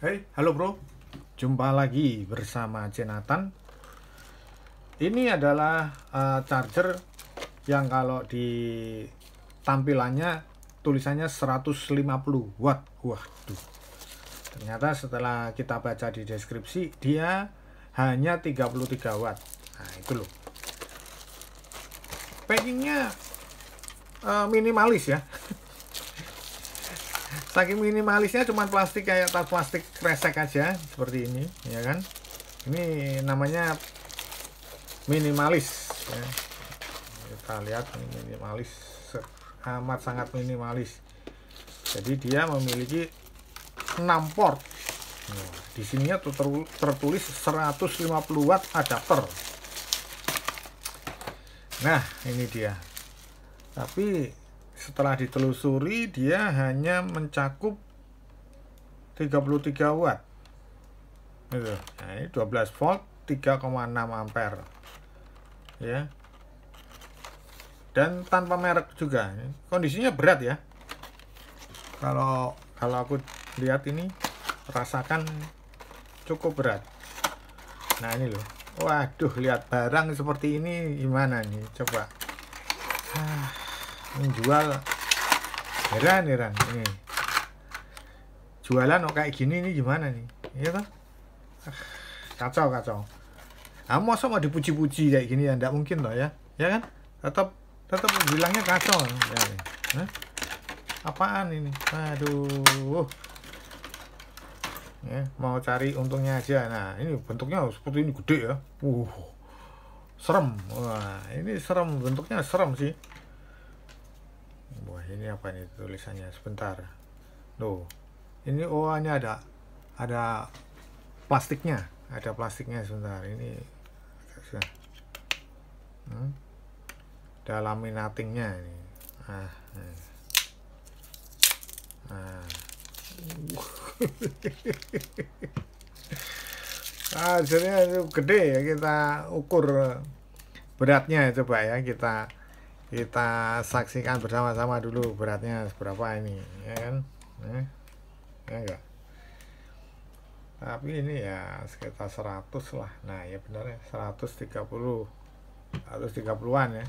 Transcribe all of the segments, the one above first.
Hey, halo bro. Jumpa lagi bersama Jenatan. Ini adalah uh, charger yang kalau di tampilannya tulisannya 150 watt. Waduh. Ternyata setelah kita baca di deskripsi dia hanya 33 watt. Nah, itu loh. Packingnya uh, minimalis ya. saking minimalisnya cuma plastik kayak tas plastik kresek aja seperti ini ya kan ini namanya minimalis ya. kita lihat ini minimalis amat sangat minimalis jadi dia memiliki 6 port nah, di sini tertulis 150 watt adapter nah ini dia tapi setelah ditelusuri dia hanya mencakup 33 watt gitu. nah, ini 12 volt 3,6 ampere ya dan tanpa merek juga kondisinya berat ya kalau kalau aku lihat ini rasakan cukup berat nah ini loh waduh lihat barang seperti ini gimana nih coba ah menjual heran heran ini jualan kok kayak gini ini gimana nih iya kan? kacau kacau ah masa mau dipuji-puji kayak gini ya tidak mungkin loh ya ya kan tetap tetap bilangnya kacau ya, ya. apaan ini aduh ya, mau cari untungnya aja nah ini bentuknya seperti ini gede ya uh serem wah ini serem bentuknya serem sih ini apa nih tulisannya sebentar tuh ini oh ini ada ada plastiknya ada plastiknya sebentar ini hmm? ada laminatingnya ini ah, nah. Nah. Ah, jadinya ah, itu gede ya kita ukur beratnya coba ya kita kita saksikan bersama-sama dulu beratnya seberapa ini ya kan eh, ya enggak tapi ini ya sekitar 100 lah nah ya benar ya 130 130-an ya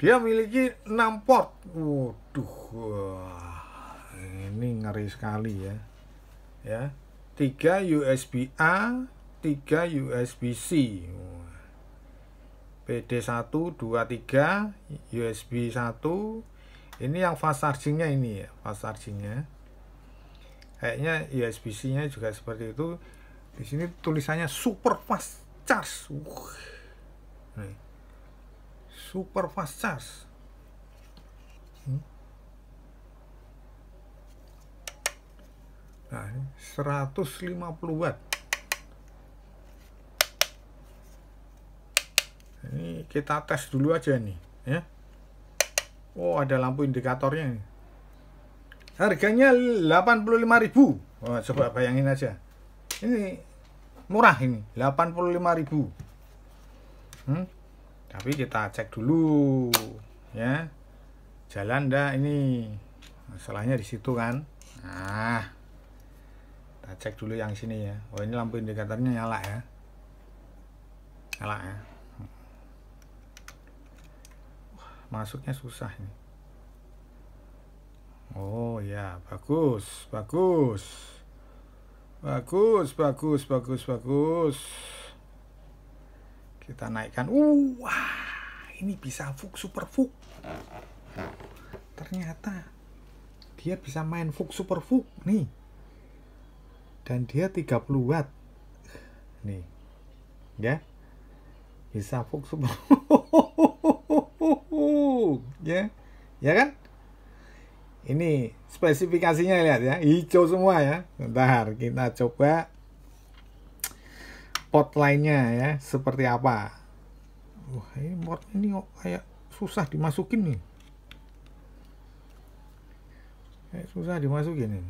dia memiliki 6 port waduh ini ngeri sekali ya ya 3 USB A 3 USB C PD1 23 USB 1 ini yang fast chargingnya ini ya fast chargingnya kayaknya USB-C nya juga seperti itu di sini tulisannya super fast charge uh. Nih. super fast charge hmm. nah 150 watt ini kita tes dulu aja nih ya Oh ada lampu indikatornya nih harganya 85.000 oh, coba bayangin aja ini murah ini 85.000 hmm? tapi kita cek dulu ya jalan dah ini masalahnya di situ kan nah kita cek dulu yang sini ya oh ini lampu indikatornya nyala ya nyala ya masuknya susah ini. Oh ya, bagus, bagus. Bagus, bagus, bagus, bagus. Kita naikkan. Uh, wah, ini bisa fuk super fuk. Ternyata dia bisa main fuk super fuk nih. Dan dia 30 watt. Nih. Ya. Bisa fuk super fuk ya ya kan ini spesifikasinya lihat ya hijau semua ya bentar kita coba pot lainnya ya seperti apa wah ini port ini kok kayak susah dimasukin nih kayak susah dimasukin nih.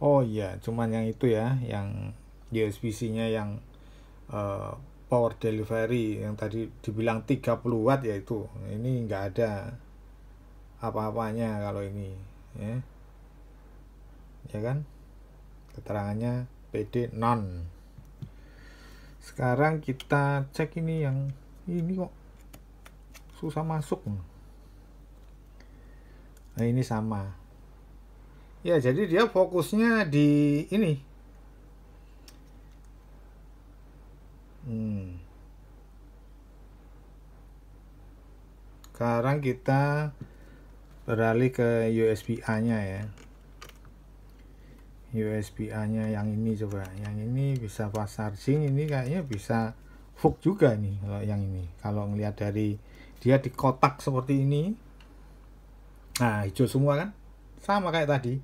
oh iya cuman yang itu ya yang USB-C nya yang uh, power delivery yang tadi dibilang 30 watt yaitu ini nggak ada apa-apanya kalau ini ya ya kan keterangannya PD non sekarang kita cek ini yang ini kok susah masuk nah ini sama ya jadi dia fokusnya di ini Hmm. Sekarang kita beralih ke USB A-nya ya. USB A-nya yang ini coba. Yang ini bisa pas charging, ini kayaknya bisa hook juga nih kalau yang ini. Kalau ngelihat dari dia di kotak seperti ini. Nah, hijau semua kan? Sama kayak tadi.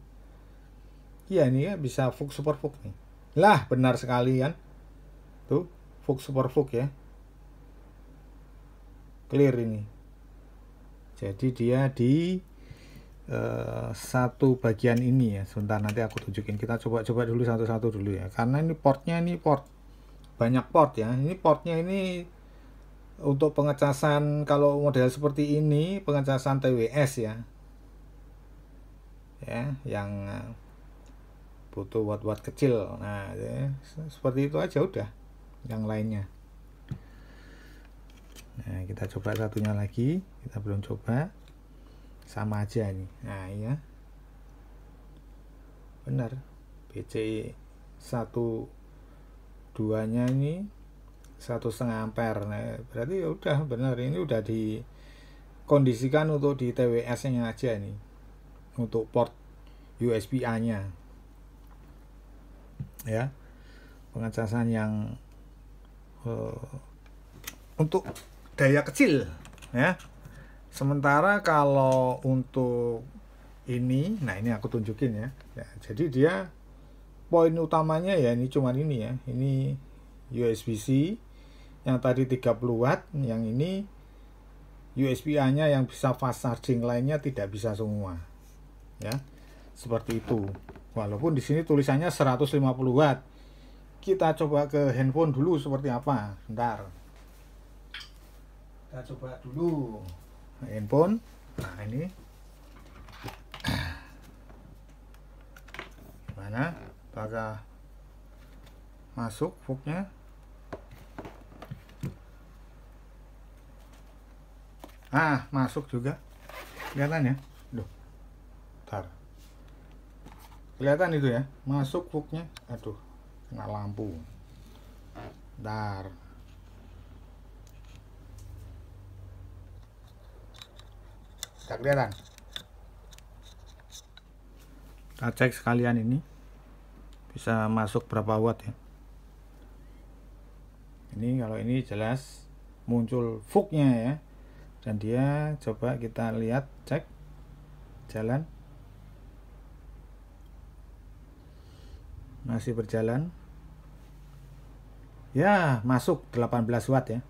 Iya, ini ya bisa hook super hook nih. Lah, benar sekali kan? Tuh, fluk super fluk ya clear ini jadi dia di uh, satu bagian ini ya sebentar nanti aku tunjukin kita coba-coba dulu satu-satu dulu ya karena ini portnya ini port banyak port ya ini portnya ini untuk pengecasan kalau model seperti ini pengecasan TWS ya ya yang eh, butuh watt-watt kecil nah ya, seperti itu aja udah yang lainnya nah kita coba satunya lagi kita belum coba sama aja ini nah iya benar BC satu duanya ini satu setengah ampere nah, berarti ya udah benar ini udah dikondisikan untuk di TWS nya aja ini untuk port USB A nya ya pengecasan yang Eh, untuk daya kecil ya sementara kalau untuk ini nah ini aku tunjukin ya, ya jadi dia poin utamanya ya ini cuman ini ya ini USB-C yang tadi 30 watt yang ini USB-A nya yang bisa fast charging lainnya tidak bisa semua ya seperti itu walaupun di sini tulisannya 150 watt kita coba ke handphone dulu seperti apa sebentar kita coba dulu handphone nah ini gimana apakah masuk hooknya ah masuk juga kelihatan ya Duh. Bentar. kelihatan itu ya masuk hooknya aduh nggak lampu dar tak kelihatan kita cek sekalian ini bisa masuk berapa watt ya ini kalau ini jelas muncul fuknya ya dan dia coba kita lihat cek jalan masih berjalan ya masuk 18 watt ya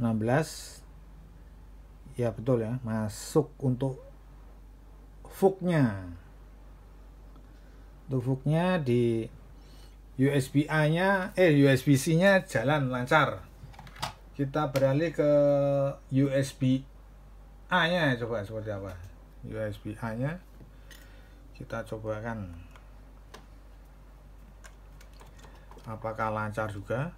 16 ya betul ya masuk untuk fuknya untuk fuknya di USB A nya eh USB C nya jalan lancar kita beralih ke USB A nya coba seperti apa USB A nya kita cobakan apakah lancar juga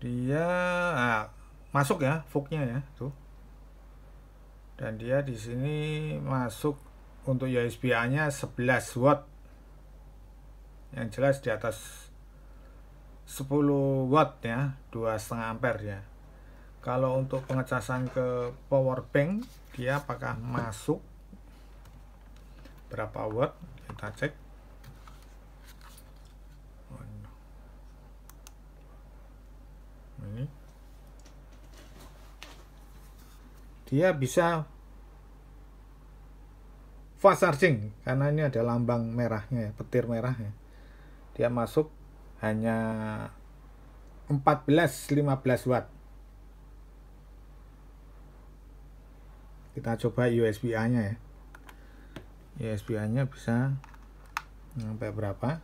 dia nah, masuk ya fuknya ya tuh dan dia di sini masuk untuk USB-A nya 11 watt yang jelas di atas 10 watt ya dua setengah ampere ya kalau untuk pengecasan ke power bank dia apakah masuk berapa watt kita cek ini dia bisa fast charging karena ini ada lambang merahnya ya, petir merahnya dia masuk hanya 14-15 watt kita coba USB A nya ya usb ya, nya bisa sampai berapa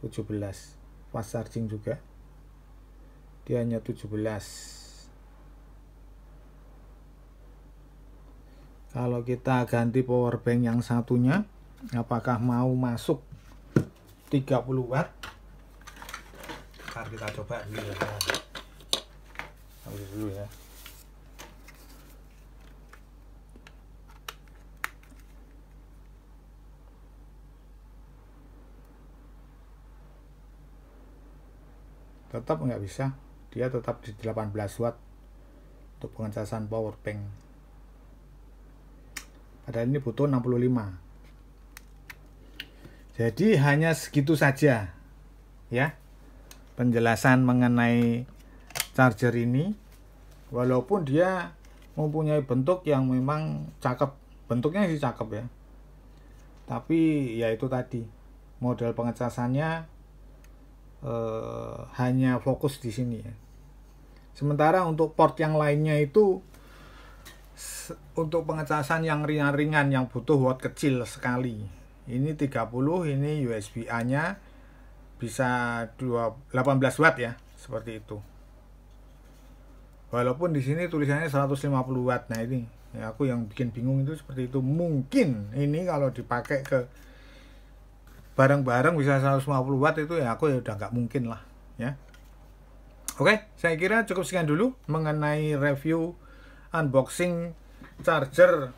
17 fast charging juga dia hanya 17 kalau kita ganti power bank yang satunya apakah mau masuk 30 watt ntar kita coba dulu ya. dulu ya tetap nggak bisa dia tetap di 18 watt untuk pengecasan power bank padahal ini butuh 65 jadi hanya segitu saja ya penjelasan mengenai charger ini walaupun dia mempunyai bentuk yang memang cakep bentuknya sih cakep ya tapi ya itu tadi model pengecasannya uh, hanya fokus di sini ya. Sementara untuk port yang lainnya itu untuk pengecasan yang ringan-ringan yang butuh watt kecil sekali. Ini 30, ini USB-A-nya bisa 18 watt ya, seperti itu. Walaupun di sini tulisannya 150 watt. Nah, ini ya aku yang bikin bingung itu seperti itu. Mungkin ini kalau dipakai ke bareng-bareng bisa 150 watt itu ya aku ya udah nggak mungkin lah ya oke saya kira cukup sekian dulu mengenai review unboxing charger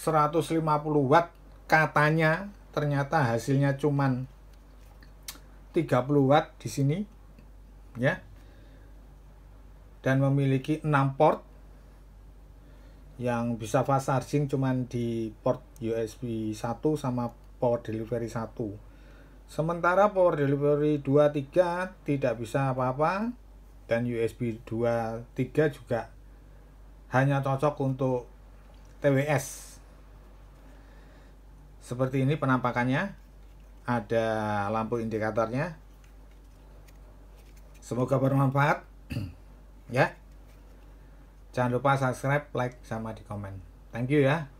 150 watt katanya ternyata hasilnya cuman 30 watt di sini ya dan memiliki 6 port yang bisa fast charging cuman di port USB 1 sama power delivery 1 Sementara power delivery 23 tidak bisa apa-apa dan USB 23 juga hanya cocok untuk TWS. Seperti ini penampakannya. Ada lampu indikatornya. Semoga bermanfaat. ya. Jangan lupa subscribe, like, sama di komen. Thank you ya.